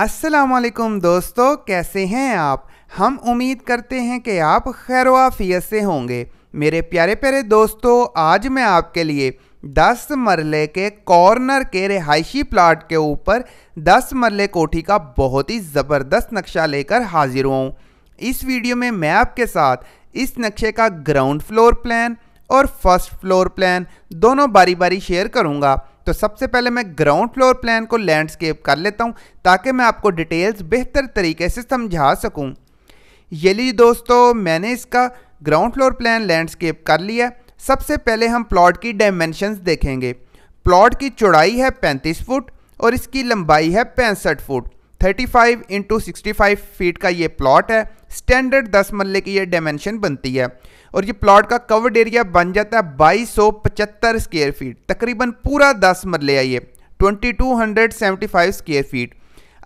असलकम दोस्तों कैसे हैं आप हम उम्मीद करते हैं कि आप खैर वाफियत से होंगे मेरे प्यारे प्यारे दोस्तों आज मैं आपके लिए 10 मरले के कॉर्नर के रिहायशी प्लाट के ऊपर 10 मरले कोठी का बहुत ही ज़बरदस्त नक्शा लेकर हाजिर हूँ इस वीडियो में मैं आपके साथ इस नक्शे का ग्राउंड फ्लोर प्लान और फर्स्ट फ्लोर प्लान दोनों बारी बारी शेयर करूँगा तो सबसे पहले मैं ग्राउंड फ्लोर प्लान को लैंडस्केप कर लेता हूँ ताकि मैं आपको डिटेल्स बेहतर तरीके से समझा सकूँ ये लीजिए दोस्तों मैंने इसका ग्राउंड फ्लोर प्लान लैंडस्केप कर लिया सबसे पहले हम प्लॉट की डायमेंशंस देखेंगे प्लॉट की चौड़ाई है 35 फुट और इसकी लंबाई है पैंसठ फुट 35 फाइव इंटू फीट का ये प्लॉट है स्टैंडर्ड दस मल्ले की ये डायमेंशन बनती है और ये प्लॉट का कवर्ड एरिया बन जाता है बाईस सौ पचहत्तर फीट तकरीबन पूरा दस मल्ले है ये twenty two hundred seventy five square feet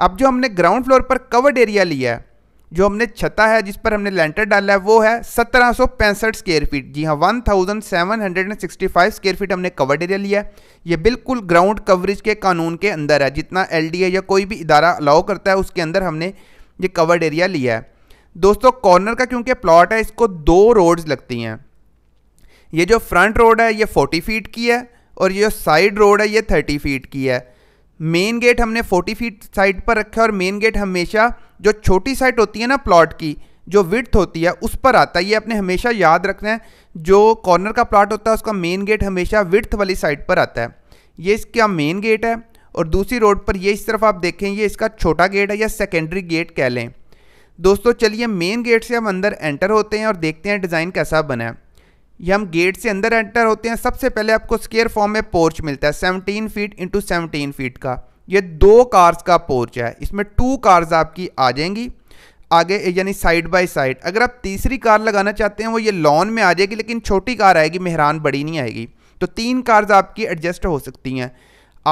अब जो हमने ग्राउंड फ्लोर पर कवर्ड एरिया लिया है जो हमने छता है जिस पर हमने लेंटर डाला है वो है सत्रह सौ पैंसठ स्केयर फीट जी हाँ one thousand seven hundred and sixty five square feet हमने कवर्ड एरिया लिया है ये बिल्कुल ग्राउंड कवरेज के कानून के अंदर है जितना एल या कोई भी इदारा अलाउ करता है उसके अंदर हमने ये कवर्ड एरिया लिया है दोस्तों कॉर्नर का क्योंकि प्लॉट है इसको दो रोड्स लगती हैं ये जो फ्रंट रोड है ये 40 फीट की है और ये जो साइड रोड है ये 30 फीट की है मेन गेट हमने 40 फीट साइड पर रखा है और मेन गेट हमेशा जो छोटी साइड होती है ना प्लॉट की जो विथ होती है उस पर आता है ये अपने हमेशा याद रखना है जो कॉर्नर का प्लॉट होता है उसका मेन गेट हमेशा विथ वाली साइड पर आता है ये इसका मेन गेट है और दूसरी रोड पर ये इस तरफ आप देखें ये इसका छोटा गेट है या सेकेंडरी गेट कह लें दोस्तों चलिए मेन गेट से हम अंदर एंटर होते हैं और देखते हैं डिज़ाइन कैसा बना है ये हम गेट से अंदर एंटर होते हैं सबसे पहले आपको स्केयर फॉर्म में पोर्च मिलता है 17 फीट इंटू सेवनटीन फीट का ये दो कार्स का पोर्च है इसमें टू कार्स आपकी आ जाएंगी आगे यानी साइड बाय साइड अगर आप तीसरी कार लगाना चाहते हैं वो ये लॉन में आ जाएगी लेकिन छोटी कार आएगी मेहरान बड़ी नहीं आएगी तो तीन कार्स आपकी एडजस्ट हो सकती हैं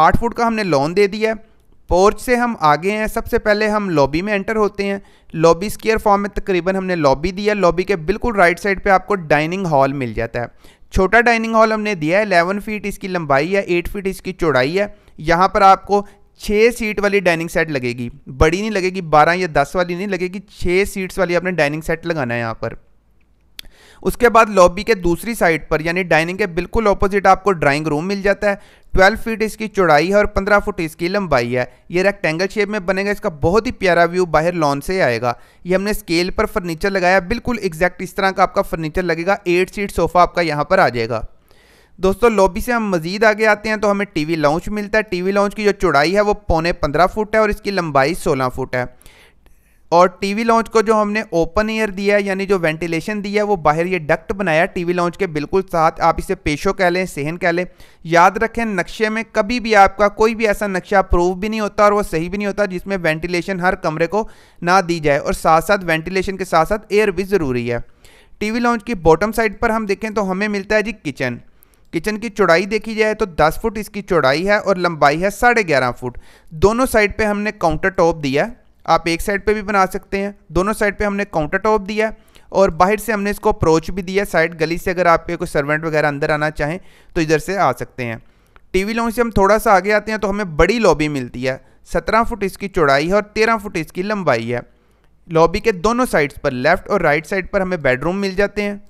आठ फुट का हमने लॉन दे दिया है पोर्च से हम आगे हैं सबसे पहले हम लॉबी में एंटर होते हैं लॉबी स्केयर फॉर्म में तकरीबन हमने लॉबी दिया लॉबी के बिल्कुल राइट साइड पे आपको डाइनिंग हॉल मिल जाता है छोटा डाइनिंग हॉल हमने दिया है एलेवन फीट इसकी लंबाई है एट फीट इसकी चौड़ाई है यहाँ पर आपको छः सीट वाली डाइनिंग सेट लगेगी बड़ी नहीं लगेगी बारह या दस वाली नहीं लगेगी छः सीट्स वाली आपने डाइनिंग सेट लगाना है यहाँ पर उसके बाद लॉबी के दूसरी साइड पर यानी डाइनिंग के बिल्कुल अपोजिट आपको ड्राइंग रूम मिल जाता है ट्वेल्व फीट इसकी चौड़ाई है और पंद्रह फुट इसकी लंबाई है ये रेक्टेंगल शेप में बनेगा इसका बहुत ही प्यारा व्यू बाहर लॉन से आएगा ये हमने स्केल पर फर्नीचर लगाया बिल्कुल एग्जैक्ट इस तरह का आपका फर्नीचर लगेगा एट सीट सोफ़ा आपका यहाँ पर आ जाएगा दोस्तों लॉबी से हम मजीद आगे आते हैं तो हमें टीवी लाउंज मिलता है टीवी लाउंज की जो चौड़ाई है वो पौने पंद्रह फुट है और इसकी लंबाई सोलह फुट है और टीवी लॉन्च को जो हमने ओपन एयर दिया है यानी जो वेंटिलेशन दिया है वो बाहर ये डक्ट बनाया टीवी लॉन्च के बिल्कुल साथ आप इसे पेशो कह लें सहन कह लें याद रखें नक्शे में कभी भी आपका कोई भी ऐसा नक्शा प्रूव भी नहीं होता और वो सही भी नहीं होता जिसमें वेंटिलेशन हर कमरे को ना दी जाए और साथ साथ वेंटिलेशन के साथ साथ एयर भी ज़रूरी है टी लॉन्च की बॉटम साइड पर हम देखें तो हमें मिलता है जी किचन किचन की चौड़ाई देखी जाए तो 10 फुट इसकी चौड़ाई है और लंबाई है साढ़े ग्यारह फुट दोनों साइड पे हमने काउंटर टॉप दिया आप एक साइड पे भी बना सकते हैं दोनों साइड पे हमने काउंटर टॉप दिया है और बाहर से हमने इसको अप्रोच भी दिया साइड गली से अगर आपके कोई सर्वेंट वगैरह अंदर आना चाहें तो इधर से आ सकते हैं टीवी वी से हम थोड़ा सा आगे आते हैं तो हमें बड़ी लॉबी मिलती है सत्रह फुट इसकी चौड़ाई है और तेरह फुट इसकी लंबाई है लॉबी के दोनों साइड्स पर लेफ्ट और राइट साइड पर हमें बेडरूम मिल जाते हैं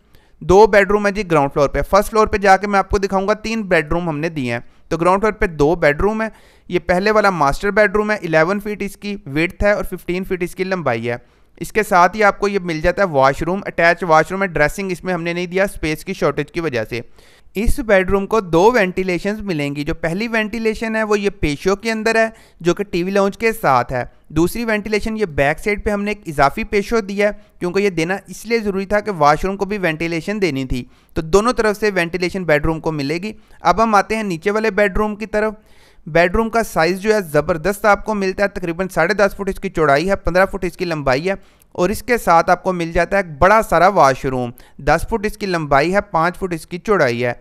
दो बेडरूम है जी ग्राउंड फ्लोर पे फर्स्ट फ्लोर पे जाके मैं आपको दिखाऊंगा तीन बेडरूम हमने दिए हैं तो ग्राउंड फ्लोर पे दो बेडरूम है ये पहले वाला मास्टर बेडरूम है 11 फीट इसकी विड्थ है और 15 फीट इसकी लंबाई है इसके साथ ही आपको ये मिल जाता है वॉशरूम अटैच वॉशरूम है ड्रेसिंग इसमें हमने नहीं दिया स्पेस की शॉर्टेज की वजह से इस बेडरूम को दो वेंटिलेशन मिलेंगी जो पहली वेंटिलेशन है वो ये पेशो के अंदर है जो कि टीवी लाउंज के साथ है दूसरी वेंटिलेशन ये बैक साइड पे हमने एक इजाफी पेशो दिया है क्योंकि ये देना इसलिए ज़रूरी था कि वॉशरूम को भी वेंटिलेशन देनी थी तो दोनों तरफ से वेंटिलेशन बेडरूम को मिलेगी अब हम आते हैं नीचे वाले बेडरूम की तरफ बेडरूम का साइज़ जो है ज़बरदस्त आपको मिलता है तकरीबन साढ़े दस फुट इसकी चौड़ाई है पंद्रह फुट इसकी लंबाई है और इसके साथ आपको मिल जाता है बड़ा सारा वाशरूम दस फुट इसकी लंबाई है पाँच फुट इसकी चौड़ाई है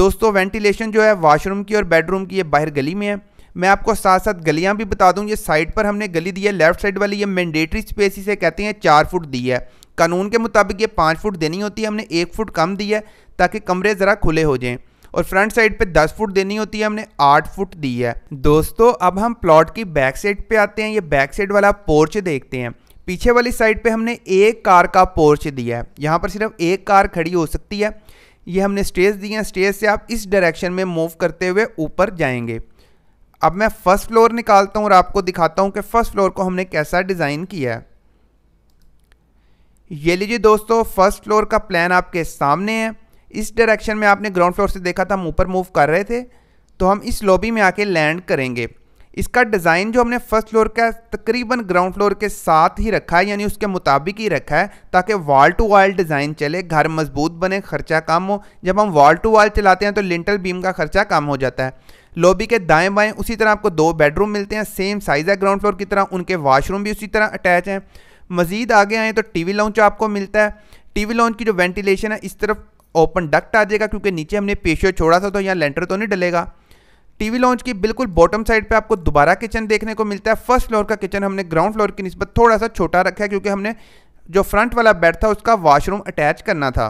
दोस्तों वेंटिलेशन जो है वाशरूम की और बेडरूम की ये बाहर गली में है मैं आपको साथ साथ गलियां भी बता दूं ये साइड पर हमने गली दी है लेफ्ट साइड वाली ये मैंडेटरी स्पेस इसे कहते हैं चार फुट दी है कानून के मुताबिक ये पाँच फुट देनी होती है हमने एक फुट कम दी है ताकि कमरे ज़रा खुले हो जाएँ और फ्रंट साइड पे 10 फुट देनी होती है हमने 8 फुट दी है दोस्तों अब हम प्लॉट की बैक साइड पे आते हैं ये बैक साइड वाला पोर्च देखते हैं पीछे वाली साइड पे हमने एक कार का पोर्च दिया है यहाँ पर सिर्फ एक कार खड़ी हो सकती है ये हमने स्टेज दिए हैं स्टेज से आप इस डायरेक्शन में मूव करते हुए ऊपर जाएंगे अब मैं फ़र्स्ट फ्लोर निकालता हूँ और आपको दिखाता हूँ कि फ़र्स्ट फ्लोर को हमने कैसा डिज़ाइन किया है ये लीजिए दोस्तों फर्स्ट फ्लोर का प्लान आपके सामने है इस डायरेक्शन में आपने ग्राउंड फ्लोर से देखा था हम ऊपर मूव कर रहे थे तो हम इस लॉबी में आके लैंड करेंगे इसका डिज़ाइन जो हमने फर्स्ट फ्लोर का तकरीबन ग्राउंड फ्लोर के साथ ही रखा है यानी उसके मुताबिक ही रखा है ताकि वॉल टू वॉल डिज़ाइन चले घर मजबूत बने खर्चा कम हो जब हम वॉल टू वॉल चलाते हैं तो लिंटल बीम का खर्चा कम हो जाता है लॉबी के दाएं बाएं उसी तरह आपको दो बेडरूम मिलते हैं सेम साइज़ है ग्राउंड फ्लोर की तरह उनके वाशरूम भी उसी तरह अटैच हैं मज़ीद आगे आएँ तो टी वी आपको मिलता है टी वी की जो वेंटिलेशन है इस तरफ ओपन डक्ट आ जाएगा क्योंकि नीचे हमने पेशियो छोड़ा था तो यहाँ लेंटर तो नहीं डलेगा टीवी लॉन्च की बिल्कुल बॉटम साइड पे आपको दोबारा किचन देखने को मिलता है फर्स्ट फ्लोर का किचन हमने ग्राउंड फ्लोर की नस्बत थोड़ा सा छोटा रखा है क्योंकि हमने जो फ्रंट वाला बेड था उसका वॉशरूम अटैच करना था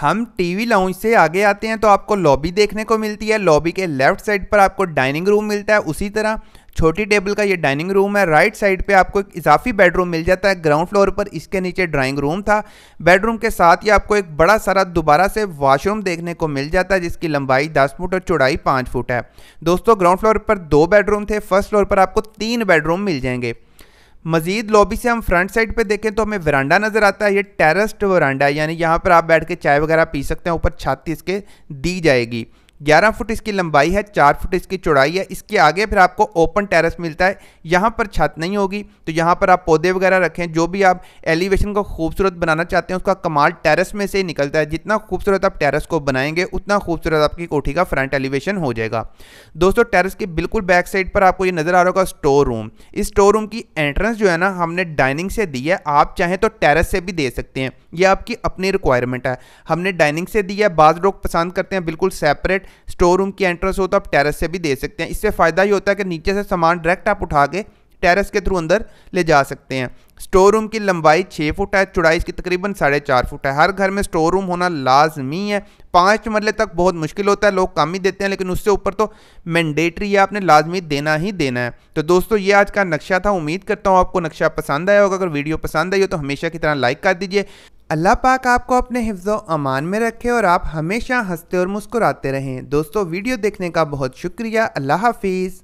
हम टीवी लाउंज से आगे आते हैं तो आपको लॉबी देखने को मिलती है लॉबी के लेफ्ट साइड पर आपको डाइनिंग रूम मिलता है उसी तरह छोटी टेबल का ये डाइनिंग रूम है राइट साइड पे आपको एक इजाफी बेडरूम मिल जाता है ग्राउंड फ्लोर पर इसके नीचे ड्राइंग रूम था बेडरूम के साथ ही आपको एक बड़ा सारा दोबारा से वाशरूम देखने को मिल जाता है जिसकी लंबाई दस फुट और चौड़ाई पाँच फुट है दोस्तों ग्राउंड फ्लोर पर दो बेडरूम थे फर्स्ट फ्लोर पर आपको तीन बेडरूम मिल जाएंगे मजीद लॉबी से हम फ्रंट साइड पे देखें तो हमें वरांडा नज़र आता है ये टेरस्ड वरांडा है यानी यहाँ पर आप बैठ के चाय वगैरह पी सकते हैं ऊपर छाती इसके दी जाएगी 11 फुट इसकी लंबाई है 4 फुट इसकी चौड़ाई है इसके आगे फिर आपको ओपन टेरेस मिलता है यहाँ पर छत नहीं होगी तो यहाँ पर आप पौधे वगैरह रखें जो भी आप एलिवेशन को खूबसूरत बनाना चाहते हैं उसका कमाल टेरेस में से ही निकलता है जितना खूबसूरत आप टेरेस को बनाएंगे उतना खूबसूरत आपकी कोठी का फ्रंट एलिवेशन हो जाएगा दोस्तों टेरस के बिल्कुल बैक साइड पर आपको ये नज़र आ रहा होगा स्टोर रूम इस स्टोर रूम की एंट्रेंस जो है ना हमने डाइनिंग से दी है आप चाहें तो टेरस से भी दे सकते हैं ये आपकी अपनी रिक्वायरमेंट है हमने डाइनिंग से दी है बाज़ लोग पसंद करते हैं बिल्कुल सेपरेट स्टोर रूम की एंट्रेंस हो तो आप टेरेस से भी दे सकते हैं इससे फ़ायदा ये होता है कि नीचे से सामान डायरेक्ट आप उठा के टेरेस के थ्रू अंदर ले जा सकते हैं स्टोर रूम की लंबाई छः फुट है चौड़ाई इसकी तकरीबन साढ़े चार फुट है हर घर में स्टोर रूम होना लाजमी है पाँच मरले तक बहुत मुश्किल होता है लोग कम ही देते हैं लेकिन उससे ऊपर तो मैंडेटरी है आपने लाजमी देना ही देना है तो दोस्तों ये आज का नक्शा था उम्मीद करता हूँ आपको नक्शा पसंद आया होगा अगर वीडियो पसंद आई हो तो हमेशा की तरह लाइक कर दीजिए अल्लाह पाक आपको अपने हिफ्ज़ अमान में रखे और आप हमेशा हंसते और मुस्कुराते रहें दोस्तों वीडियो देखने का बहुत शुक्रिया अल्लाह हाफिज़